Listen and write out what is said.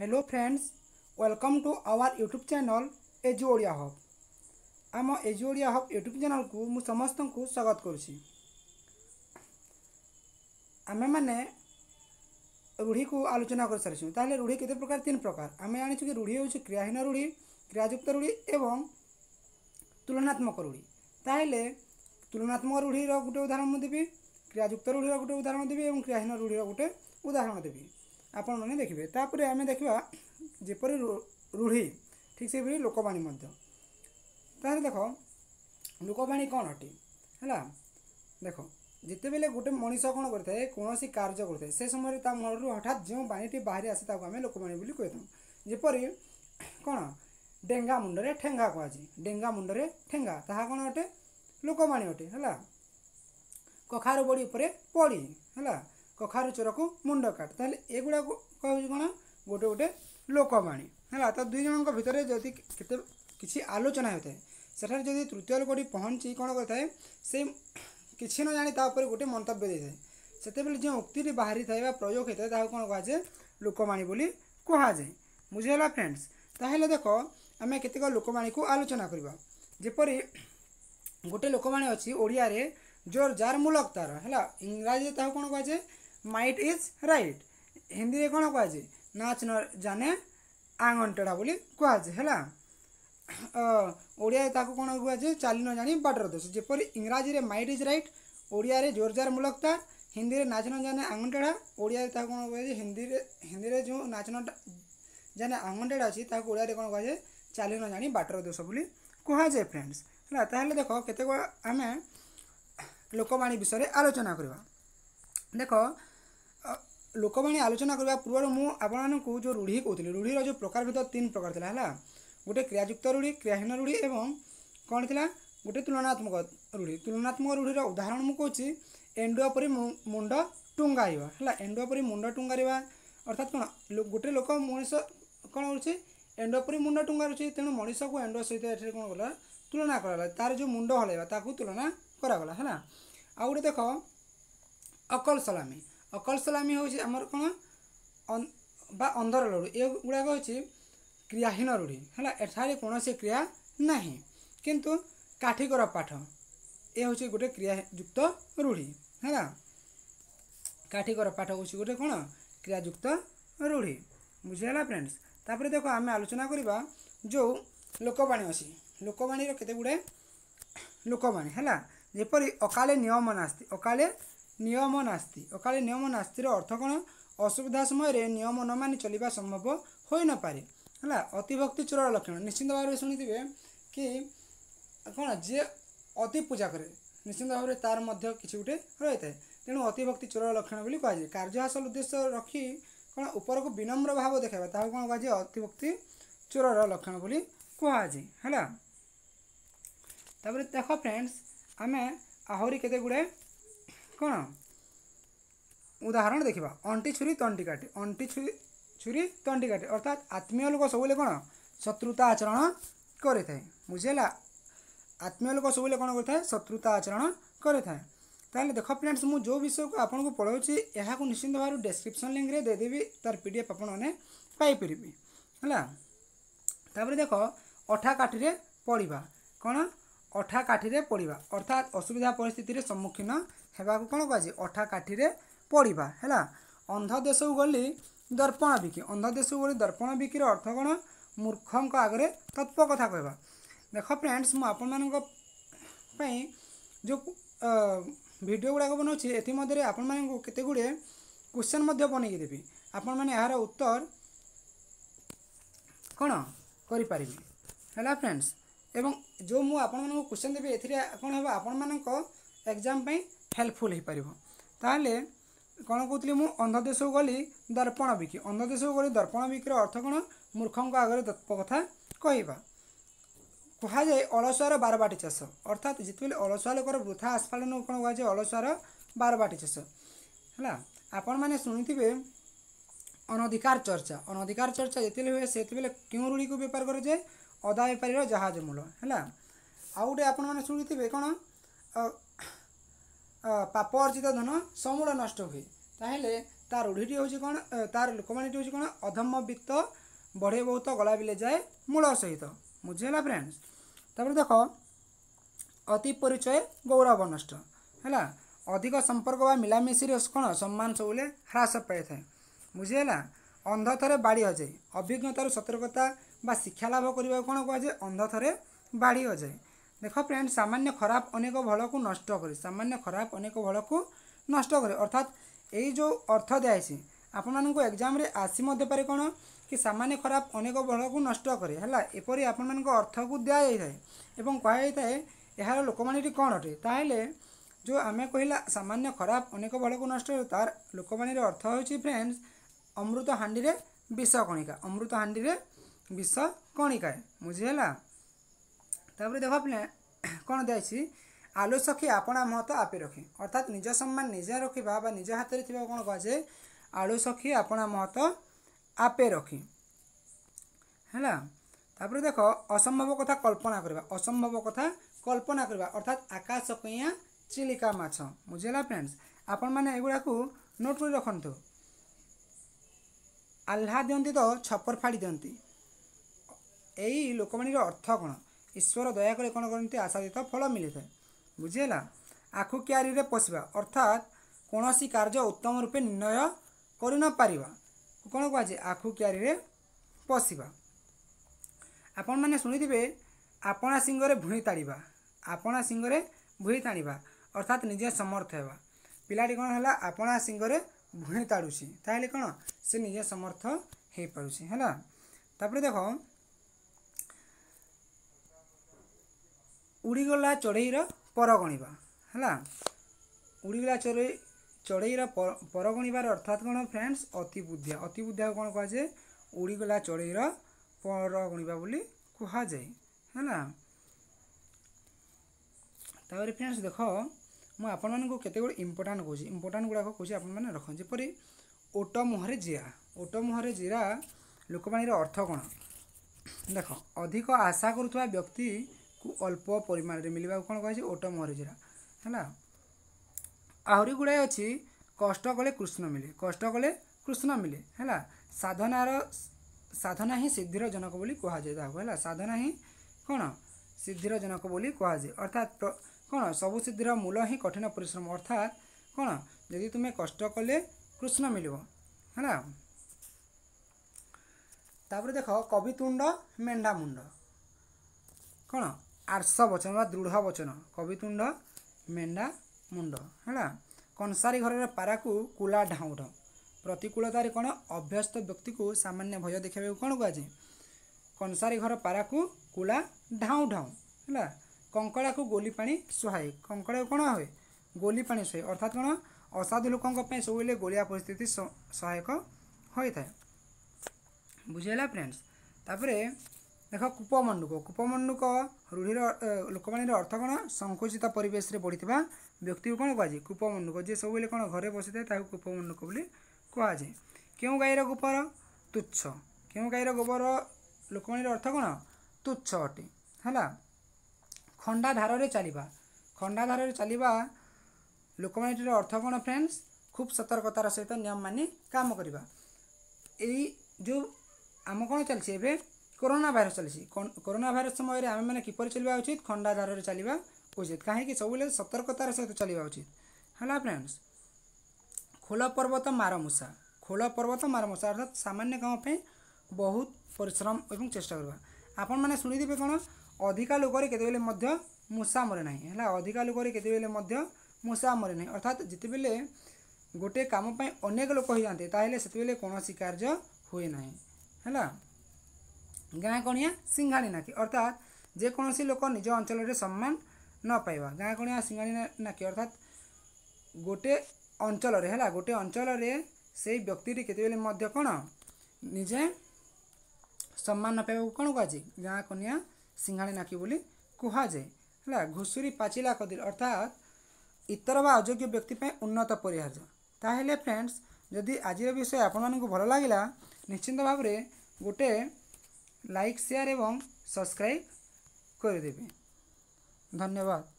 hello friends welcome to our YouTube channel Edu Odia Hub आम Edu Odia Hub YouTube channel को मु समस्त को स्वागत करुच्ची आम मैंने रूढ़ी को आलोचना कर सारी तेल रूढ़ी केते प्रकार तीन प्रकार आम जानी कि रूढ़ी हूँ क्रियाहीन रूढ़ी क्रियाजुक्त रूढ़ी एवं तुलनात्मक रूढ़ी तेल तुलनात्मक रूढ़ी गोटे उदाहरण देवी क्रियाजुक्त रूढ़ी गोटे उदाहरण देवी और क्रियाहीन रूढ़ी गोटे उदाहरण देवी ଆପଣମାନେ ଦେଖିବେ ତାପରେ ଆମେ ଦେଖିବା ଯେପରି ରୂଢ଼ି ଠିକ୍ ସେହିପରି ଲୋକବାଣୀ ମଧ୍ୟ ତାହେଲେ ଦେଖ ଲୋକବାଣୀ କ'ଣ ଅଟେ ହେଲା ଦେଖ ଯେତେବେଳେ ଗୋଟେ ମଣିଷ କ'ଣ କରିଥାଏ କୌଣସି କାର୍ଯ୍ୟ କରିଥାଏ ସେ ସମୟରେ ତା ମନରୁ ହଠାତ୍ ଯେଉଁ ବାଣୀଟି ବାହାରି ଆସେ ତାକୁ ଆମେ ଲୋକବାଣୀ ବୋଲି କହିଥାଉ ଯେପରି କ'ଣ ଡେଙ୍ଗା ମୁଣ୍ଡରେ ଠେଙ୍ଗା କୁହାଯାଏ ଡେଙ୍ଗା ମୁଣ୍ଡରେ ଠେଙ୍ଗା ତାହା କ'ଣ ଅଟେ ଲୋକବାଣୀ ଅଟେ ହେଲା କଖାରୁ ବଡ଼ି ଉପରେ ପଡ଼ି ହେଲା କଖାରୁ ଚୋରକୁ ମୁଣ୍ଡ କାଟ ତାହେଲେ ଏଗୁଡ଼ାକ ହେଉଛି କ'ଣ ଗୋଟେ ଗୋଟେ ଲୋକବାଣୀ ହେଲା ତ ଦୁଇ ଜଣଙ୍କ ଭିତରେ ଯଦି କେତେ କିଛି ଆଲୋଚନା ହୋଇଥାଏ ସେଠାରେ ଯଦି ତୃତୀୟ ଲୋକଟି ପହଞ୍ଚି କ'ଣ କରିଥାଏ ସେ କିଛି ନ ଜାଣି ତା ଉପରେ ଗୋଟେ ମନ୍ତବ୍ୟ ଦେଇଥାଏ ସେତେବେଳେ ଯେଉଁ ଉକ୍ତିଟି ବାହାରିଥାଏ ବା ପ୍ରୟୋଗ ହୋଇଥାଏ ତାହାକୁ କ'ଣ କୁହାଯାଏ ଲୋକବାଣୀ ବୋଲି କୁହାଯାଏ ବୁଝିଗଲା ଫ୍ରେଣ୍ଡସ୍ ତାହେଲେ ଦେଖ ଆମେ କେତେକ ଲୋକବାଣୀକୁ ଆଲୋଚନା କରିବା ଯେପରି ଗୋଟେ ଲୋକବାଣୀ ଅଛି ଓଡ଼ିଆରେ ଜୋର ଜାର ମୁଲକ ତାର ହେଲା ଇଂରାଜୀରେ ତାହାକୁ କ'ଣ କୁହାଯାଏ ମାଇଟ୍ ଇଜ୍ ରାଇଟ୍ ହିନ୍ଦୀରେ କ'ଣ କୁହାଯାଏ ନାଚ ନ ଜାନେ ଆଙ୍ଗନଟେଡ଼ା ବୋଲି କୁହାଯାଏ ହେଲା ଓଡ଼ିଆରେ ତାକୁ କ'ଣ କୁହାଯାଏ ଚାଲି ନ ଜାଣି ବାଟର ଦୋଷ ଯେପରି ଇଂରାଜୀରେ ମାଇଟ୍ ଇଜ୍ ରାଇଟ୍ ଓଡ଼ିଆରେ ଜୋରଜାର ମୂଳକତା ହିନ୍ଦୀରେ ନାଚ ନ ଜାନେ ଆଙ୍ଗନଟେଡ଼ା ଓଡ଼ିଆରେ ତାକୁ କ'ଣ କୁହାଯାଏ ହିନ୍ଦୀରେ ହିନ୍ଦୀରେ ଯେଉଁ ନାଚ ନ ଜାନେ ଆଙ୍ଗନଟେଡ଼ା ଅଛି ତାହାକୁ ଓଡ଼ିଆରେ କ'ଣ କୁହାଯାଏ ଚାଲି ନ ଜାଣି ବାଟର ଦୋଷ ବୋଲି କୁହାଯାଏ ଫ୍ରେଣ୍ଡସ୍ ହେଲା ତାହେଲେ ଦେଖ କେତେବେଳେ ଆମେ ଲୋକବାଣୀ ବିଷୟରେ ଆଲୋଚନା କରିବା ଦେଖ ଲୋକମାନେ ଆଲୋଚନା କରିବା ପୂର୍ବରୁ ମୁଁ ଆପଣମାନଙ୍କୁ ଯେଉଁ ରୂଢ଼ି କହୁଥିଲି ରୂଢ଼ିର ଯେଉଁ ପ୍ରକାରଭେଦ ତିନି ପ୍ରକାର ଥିଲା ହେଲା ଗୋଟେ କ୍ରିୟାଯୁକ୍ତ ରୂଢ଼ି କ୍ରିୟାହୀନ ରୂଢ଼ି ଏବଂ କ'ଣ ଥିଲା ଗୋଟେ ତୁଳନାତ୍ମକ ରୂଢ଼ି ତୁଳନାତ୍ମକ ରୂଢ଼ିର ଉଦାହରଣ ମୁଁ କହୁଛି ଏଣ୍ଡୁଆ ପରି ମୁଣ୍ଡ ଟୁଙ୍ଗାଇବା ହେଲା ଏଣ୍ଡୁଆ ପରି ମୁଣ୍ଡ ଟୁଙ୍ଗାରିବା ଅର୍ଥାତ୍ କ'ଣ ଗୋଟେ ଲୋକ ମଣିଷ କ'ଣ କରୁଛି ଏଣ୍ଡୁଆ ପରି ମୁଣ୍ଡ ଟୁଙ୍ଗାରୁଛି ତେଣୁ ମଣିଷକୁ ଏଣ୍ଡୁଆ ସହିତ ଏଠାରେ କ'ଣ କଲା ତୁଳନା କରାଗଲା ତା'ର ଯେଉଁ ମୁଣ୍ଡ ହଲେଇବା ତାକୁ ତୁଳନା କରାଗଲା ହେଲା ଆଉ ଗୋଟେ ଦେଖ ଅକଲ ସଲାମୀ ଅକଲ ସଲାମୀ ହେଉଛି ଆମର କ'ଣ ବା ଅନ୍ଧର ଲଢ଼ୁ ଏଗୁଡ଼ାକ ହେଉଛି କ୍ରିୟାହୀନ ରୂଢ଼ି ହେଲା ଏଠାରେ କୌଣସି କ୍ରିୟା ନାହିଁ କିନ୍ତୁ କାଠିକର ପାଠ ଏ ହେଉଛି ଗୋଟେ କ୍ରିୟାଯୁକ୍ତ ରୂଢ଼ି ହେଲା କାଠିକର ପାଠ ହେଉଛି ଗୋଟେ କ'ଣ କ୍ରିୟାଯୁକ୍ତ ରୂଢ଼ି ବୁଝିହେଲା ଫ୍ରେଣ୍ଡସ୍ ତାପରେ ଦେଖ ଆମେ ଆଲୋଚନା କରିବା ଯେଉଁ ଲୋକବାଣୀ ଅଛି ଲୋକବାଣୀର କେତେ ଗୁଡ଼ିଏ ଲୋକବାଣୀ ହେଲା ଯେପରି ଅକାଳେ ନିୟମ ନାସ୍ତି ଅକାଳେ ନିୟମ ନାସ୍ତି ଅକାଳୀ ନିୟମ ନାସ୍ତିର ଅର୍ଥ କ'ଣ ଅସୁବିଧା ସମୟରେ ନିୟମ ନ ମାନି ଚଳିବା ସମ୍ଭବ ହୋଇନପାରେ ହେଲା ଅତିଭକ୍ତି ଚୋରର ଲକ୍ଷଣ ନିଶ୍ଚିନ୍ତ ଭାବରେ ଶୁଣିଥିବେ କି କ'ଣ ଯିଏ ଅତି ପୂଜା କରେ ନିଶ୍ଚିନ୍ତ ଭାବରେ ତାର ମଧ୍ୟ କିଛି ଗୋଟେ ରହିଥାଏ ତେଣୁ ଅତିଭକ୍ତି ଚୋରର ଲକ୍ଷଣ ବୋଲି କୁହାଯାଏ କାର୍ଯ୍ୟ ହାସଲ ଉଦ୍ଦେଶ୍ୟ ରଖି କ'ଣ ଉପରକୁ ବିନମ୍ର ଭାବ ଦେଖାଇବା ତାହାକୁ କ'ଣ କୁହାଯାଏ ଅତିଭକ୍ତି ଚୋରର ଲକ୍ଷଣ ବୋଲି କୁହାଯାଏ ହେଲା ତାପରେ ଦେଖ ଫ୍ରେଣ୍ଡସ୍ ଆମେ ଆହୁରି କେତେ ଗୁଡ଼ାଏ कौन उदाहरण देखा अंटी छुरी तंटी काटे अंटी छुरी छुरी तंटी काटे अर्थात आत्मीय लोक सब कौन शत्रुता आचरण करें आत्मीय लोक सब कौन कर शत्रुता आचरण करें देख फ्रेंड्स मुझे जो विषय को आपन को पढ़ाऊँ यहाँ निश्चिंत भाव डेस्क्रिपन लिंक में देदेवि तार पी डी एफ आपर है देख अठा काठी पढ़वा कौन अठा काठी पढ़वा अर्थात असुविधा पिस्थितर सम्मुखीन ହେବାକୁ କ'ଣ କୁହାଯାଏ ଅଠା କାଠିରେ ପଡ଼ିବା ହେଲା ଅନ୍ଧ ଦେଶକୁ ଗଲି ଦର୍ପଣ ବିକି ଅନ୍ଧ ଦେଶକୁ ଗଲି ଦର୍ପଣ ବିକିର ଅର୍ଥ କ'ଣ ମୂର୍ଖଙ୍କ ଆଗରେ ତତ୍ପ କଥା କହିବା ଦେଖ ଫ୍ରେଣ୍ଡସ୍ ମୁଁ ଆପଣମାନଙ୍କ ପାଇଁ ଯେଉଁ ଭିଡ଼ିଓ ଗୁଡ଼ାକ ବନାଉଛି ଏଥିମଧ୍ୟରେ ଆପଣମାନଙ୍କୁ କେତେ ଗୁଡ଼ିଏ କ୍ୱେଶ୍ଚନ୍ ମଧ୍ୟ ବନେଇକି ଦେବି ଆପଣମାନେ ଏହାର ଉତ୍ତର କ'ଣ କରିପାରିବେ ହେଲା ଫ୍ରେଣ୍ଡସ୍ ଏବଂ ଯେଉଁ ମୁଁ ଆପଣମାନଙ୍କୁ କ୍ୱେଶ୍ଚନ୍ ଦେବି ଏଥିରେ କ'ଣ ହେବ ଆପଣମାନଙ୍କ ଏକ୍ଜାମ୍ ପାଇଁ ହେଲ୍ପଫୁଲ୍ ହୋଇପାରିବ ତାହେଲେ କ'ଣ କହୁଥିଲି ମୁଁ ଅନ୍ଧଦେଶକୁ ଗଲି ଦର୍ପଣ ବିକି ଅନ୍ଧଦେଶକୁ ଗଲି ଦର୍ପଣ ବିକିର ଅର୍ଥ କ'ଣ ମୂର୍ଖଙ୍କ ଆଗରେ କଥା କହିବା କୁହାଯାଏ ଅଳସୁଆର ବାରବାଟି ଚାଷ ଅର୍ଥାତ୍ ଯେତେବେଳେ ଅଳସୁଆ ଲୋକର ବୃଥା ଆସ୍ଫାଳନ କ'ଣ କୁହାଯାଏ ଅଳସୁଆର ବାରବାଟି ଚାଷ ହେଲା ଆପଣମାନେ ଶୁଣିଥିବେ ଅନଧିକାର ଚର୍ଚ୍ଚା ଅନଧିକାର ଚର୍ଚ୍ଚା ଯେତେବେଳେ ହୁଏ ସେତେବେଳେ କେଉଁ ରୂଢ଼ିକୁ ବେପାର କରାଯାଏ ଅଦା ବେପାରୀର ଜାହାଜ ମୂଳ ହେଲା ଆଉ ଗୋଟେ ଆପଣମାନେ ଶୁଣିଥିବେ କ'ଣ ପାପ ଅର୍ଜିତ ଧନ ସମୂଳ ନଷ୍ଟ ହୁଏ ତାହେଲେ ତା ରୂଢ଼ିଟି ହେଉଛି କ'ଣ ତାର ଲୋକମାନେଟି ହେଉଛି କ'ଣ ଅଧମ ବିତ୍ତ ବଢ଼େ ବହୁତ ଗଳା ବିଲେ ଯାଏ ମୂଳ ସହିତ ବୁଝିହେଲା ଫ୍ରେଣ୍ଡସ୍ ତା'ପରେ ଦେଖ ଅତି ପରିଚୟ ଗୌରବ ନଷ୍ଟ ହେଲା ଅଧିକ ସମ୍ପର୍କ ବା ମିଳାମିଶିରେ କ'ଣ ସମ୍ମାନ ସବୁବେଳେ ହ୍ରାସ ପାଇଥାଏ ବୁଝିହେଲା ଅନ୍ଧଥରେ ବାଡ଼ି ହଜାଏ ଅଭିଜ୍ଞତାରୁ ସତର୍କତା ବା ଶିକ୍ଷା ଲାଭ କରିବାକୁ କ'ଣ କୁହାଯାଏ ଅନ୍ଧଥରେ ବାଡ଼ି ହଜାଏ দেখ ফ্রেন্ড সামান্য খারাপ অনেক ভালকু নষ্ট করে সামান্য খারাপ অনেক ভালকু নষ্ট করে অর্থাৎ এই যে অর্থ দিয়েছে ଆପଣମାନଙ୍କୁ ଏକ୍ଜାମ୍ରେ ଆସି ମଧ୍ୟ ପାରେ କ'ଣ କି ସାମାନ୍ୟ ଖରାପ ଅନେକ ବଳକୁ ନଷ୍ଟ କରେ ହେଲା ଏପରି ଆପଣମାନଙ୍କ ଅର୍ଥକୁ ଦିଆଯାଇଥାଏ ଏବଂ କୁହାଯାଇଥାଏ ଏହାର ଲୋକବାଣୀଟି କ'ଣ ଅଟେ ତାହେଲେ ଯେଉଁ ଆମେ କହିଲା ସାମାନ୍ୟ ଖରାପ ଅନେକ ବଳକୁ ନଷ୍ଟ କରେ ତାର ଲୋକବାଣୀର ଅର୍ଥ ହେଉଛି ଫ୍ରେଣ୍ଡସ୍ ଅମୃତ ହାଣ୍ଡିରେ ବିଷ କଣିକା ଅମୃତ ହାଣ୍ଡିରେ ବିଷ କଣିକାଏ ବୁଝିହେଲା ତାପରେ ଦେଖ ପିଲା କ'ଣ ଦିଆହେଇଛି ଆଲୁସଖି ଆପଣା ମହତ ଆପେ ରଖି ଅର୍ଥାତ୍ ନିଜ ସମ୍ମାନ ନିଜେ ରଖିବା ବା ନିଜ ହାତରେ ଥିବା କ'ଣ କୁହାଯାଏ ଆଳୁସଖି ଆପଣା ମହତ ଆପେ ରଖି ହେଲା ତାପରେ ଦେଖ ଅସମ୍ଭବ କଥା କଳ୍ପନା କରିବା ଅସମ୍ଭବ କଥା କଳ୍ପନା କରିବା ଅର୍ଥାତ୍ ଆକାଶ କଇଁଆ ଚିଲିକା ମାଛ ବୁଝିଲା ଫ୍ରେଣ୍ଡସ୍ ଆପଣମାନେ ଏଗୁଡ଼ାକୁ ନୋଟ୍ କରି ରଖନ୍ତୁ ଆହ୍ଲା ଦିଅନ୍ତି ତ ଛପର ଫାଡ଼ି ଦିଅନ୍ତି ଏଇ ଲୋକମାନଙ୍କର ଅର୍ଥ କ'ଣ ଈଶ୍ୱର ଦୟାକରି କ'ଣ କରନ୍ତି ଆଶାଦିତ ଫଳ ମିଳିଥାଏ ବୁଝିହେଲା ଆଖୁ କିଆରିରେ ପଶିବା ଅର୍ଥାତ୍ କୌଣସି କାର୍ଯ୍ୟ ଉତ୍ତମ ରୂପେ ନିର୍ଣ୍ଣୟ କରିନପାରିବା କ'ଣ କୁହାଯାଏ ଆଖୁ କିଆରିରେ ପଶିବା ଆପଣମାନେ ଶୁଣିଥିବେ ଆପଣା ଶିଙ୍ଗରେ ଭୂଇଁ ତାଡ଼ିବା ଆପଣା ଶିଙ୍ଗରେ ଭୂଇଁ ତାଣିବା ଅର୍ଥାତ୍ ନିଜେ ସମର୍ଥ ହେବା ପିଲାଟି କ'ଣ ହେଲା ଆପଣା ଶିଙ୍ଗରେ ଭୂଇଁ ତାଡ଼ୁଛି ତାହେଲେ କ'ଣ ସେ ନିଜେ ସମର୍ଥ ହୋଇପାରୁଛି ହେଲା ତାପରେ ଦେଖ ଉଡ଼ିଗଲା ଚଢ଼େଇର ପର ଗଣିବା ହେଲା ଉଡ଼ିଗଲା ଚଢ଼େଇ ଚଢ଼େଇର ପର ଗଣିବାର ଅର୍ଥାତ୍ କ'ଣ ଫ୍ରେଣ୍ଡସ୍ ଅତିବୁଦ୍ଧିଆ ଅତିବୁଦ୍ଧିଆକୁ କ'ଣ କୁହାଯାଏ ଉଡ଼ିଗଲା ଚଢ଼େଇର ପର ଗଣିବା ବୋଲି କୁହାଯାଏ ହେଲା ତାପରେ ଫ୍ରେଣ୍ଡସ୍ ଦେଖ ମୁଁ ଆପଣମାନଙ୍କୁ କେତେଗୁଡ଼େ ଇମ୍ପୋର୍ଟାଣ୍ଟ କହୁଛି ଇମ୍ପୋର୍ଟାଣ୍ଟ ଗୁଡ଼ାକ କହୁଛି ଆପଣମାନେ ରଖନ୍ତି ଯେପରି ଓଟ ମୁହଁରେ ଜିରା ଓଟ ମୁହଁରେ ଜିରା ଲୋକବାଣୀର ଅର୍ଥ କ'ଣ ଦେଖ ଅଧିକ ଆଶା କରୁଥିବା ବ୍ୟକ୍ତି କୁ ଅଳ୍ପ ପରିମାଣରେ ମିଳିବାକୁ କ'ଣ କୁହାଯାଏ ଓଟ ମହରଜରା ହେଲା ଆହୁରି ଗୁଡ଼ାଏ ଅଛି କଷ୍ଟ କଲେ କୃଷ୍ଣ ମିଳେ କଷ୍ଟ କଲେ କୃଷ୍ଣ ମିଳେ ହେଲା ସାଧନାର ସାଧନା ହିଁ ସିଦ୍ଧିର ଜନକ ବୋଲି କୁହାଯାଏ ତାହାକୁ ହେଲା ସାଧନା ହିଁ କ'ଣ ସିଦ୍ଧିର ଜନକ ବୋଲି କୁହାଯାଏ ଅର୍ଥାତ୍ କ'ଣ ସବୁ ସିଦ୍ଧିର ମୂଳ ହିଁ କଠିନ ପରିଶ୍ରମ ଅର୍ଥାତ୍ କ'ଣ ଯଦି ତୁମେ କଷ୍ଟ କଲେ କୃଷ୍ଣ ମିଳିବ ହେଲା ତାପରେ ଦେଖ କବିତୁଣ୍ଡ ମେଣ୍ଢା ମୁଣ୍ଡ କ'ଣ ଆର୍ଷ ବଚନ ବା ଦୃଢ଼ ବଚନ କବିତୁଣ୍ଡ ମେଣ୍ଡା ମୁଣ୍ଡ ହେଲା କଂସାରୀ ଘରର ପାରାକୁ କୁଲା ଢାଉଁଢ ପ୍ରତିକୂଳତାରେ କ'ଣ ଅଭ୍ୟସ୍ତ ବ୍ୟକ୍ତିକୁ ସାମାନ୍ୟ ଭୟ ଦେଖାଇବାକୁ କ'ଣ କୁହାଯାଏ କଂସାରୀ ଘର ପାରାକୁ କୁଲା ଢାଉଁ ଢାଉଁ ହେଲା କଙ୍କଡ଼ାକୁ ଗୋଲି ପାଣି ସୁହାଏ କଙ୍କଡ଼ାକୁ କ'ଣ ହୁଏ ଗୋଲି ପାଣି ସୁହାଏ ଅର୍ଥାତ୍ କ'ଣ ଅସାଧୁ ଲୋକଙ୍କ ପାଇଁ ସବୁବେଳେ ଗୋଳିଆ ପରିସ୍ଥିତି ସହାୟକ ହୋଇଥାଏ ବୁଝିହେଲା ଫ୍ରେଣ୍ଡସ୍ ତାପରେ ଦେଖ କୂପମଣ୍ଡୁକ କୂପମଣ୍ଡୁକ ରୂଢ଼ିର ଲୋକବାଣୀର ଅର୍ଥ କ'ଣ ସଙ୍କୁଚିତ ପରିବେଶରେ ବଢ଼ିଥିବା ବ୍ୟକ୍ତିକୁ କ'ଣ କୁହାଯାଏ କୂପମଣ୍ଡୁକ ଯିଏ ସବୁବେଳେ କ'ଣ ଘରେ ବସିଥାଏ ତାକୁ କୂପମଣ୍ଡୁକ ବୋଲି କୁହାଯାଏ କେଉଁ ଗାଈର ଗୋବର ତୁଚ୍ଛ କେଉଁ ଗାଈର ଗୋବର ଲୋକବାଣୀର ଅର୍ଥ କ'ଣ ତୁଚ୍ଛ ଅଟେ ହେଲା ଖଣ୍ଡା ଧାରରେ ଚାଲିବା ଖଣ୍ଡା ଧାରରେ ଚାଲିବା ଲୋକବାଣୀଟିର ଅର୍ଥ କ'ଣ ଫ୍ରେଣ୍ଡସ୍ ଖୁବ୍ ସତର୍କତାର ସହିତ ନିୟମ ମାନି କାମ କରିବା ଏଇ ଯେଉଁ ଆମ କ'ଣ ଚାଲିଛି ଏବେ कोरोना भाईरस चल कोरोना भाईरस समय मैंने किपर चलवा उचित खंडाधार चलवा उचित कहीं सब सतर्कतार सहित चलवा उचित है फ्रेंड्स खोल पर्वत मारमूसा खोल पर्वत मारमूसा अर्थात सामान्य काम पर बहुत परिश्रम एवं चेस्ट करवा आपण मैंने शुणीदे कौन अधिका लोक मूसा मरे ना है अधिका लोक मूसा मरे ना अर्थात जिते बेले गोटे कामें अनेक लोक हैं है कौन सी कार्य हुए ना है ଗାଁ ଗଣିଆ ସିଙ୍ଘାଣି ନାକି ଅର୍ଥାତ୍ ଯେକୌଣସି ଲୋକ ନିଜ ଅଞ୍ଚଳରେ ସମ୍ମାନ ନ ପାଇବା ଗାଁ ଗଣିଆ ସିଙ୍ଘାଣି ନାକି ଅର୍ଥାତ୍ ଗୋଟେ ଅଞ୍ଚଳରେ ହେଲା ଗୋଟେ ଅଞ୍ଚଳରେ ସେଇ ବ୍ୟକ୍ତିଟି କେତେବେଳେ ମଧ୍ୟ କ'ଣ ନିଜେ ସମ୍ମାନ ନ ପାଇବାକୁ କ'ଣ କୁହାଯାଏ ଗାଁ କନିଆ ସିଙ୍ଘାଣି ନାକି ବୋଲି କୁହାଯାଏ ହେଲା ଘୁଷୁରୀ ପାଚିଲା କଦିର ଅର୍ଥାତ୍ ଇତର ବା ଅଯୋଗ୍ୟ ବ୍ୟକ୍ତି ପାଇଁ ଉନ୍ନତ ପରିହାର୍ଯ୍ୟ ତାହେଲେ ଫ୍ରେଣ୍ଡସ୍ ଯଦି ଆଜିର ବିଷୟ ଆପଣମାନଙ୍କୁ ଭଲ ଲାଗିଲା ନିଶ୍ଚିନ୍ତ ଭାବରେ ଗୋଟେ लाइक शेयर एवं सब्सक्राइब कर देवे धन्यवाद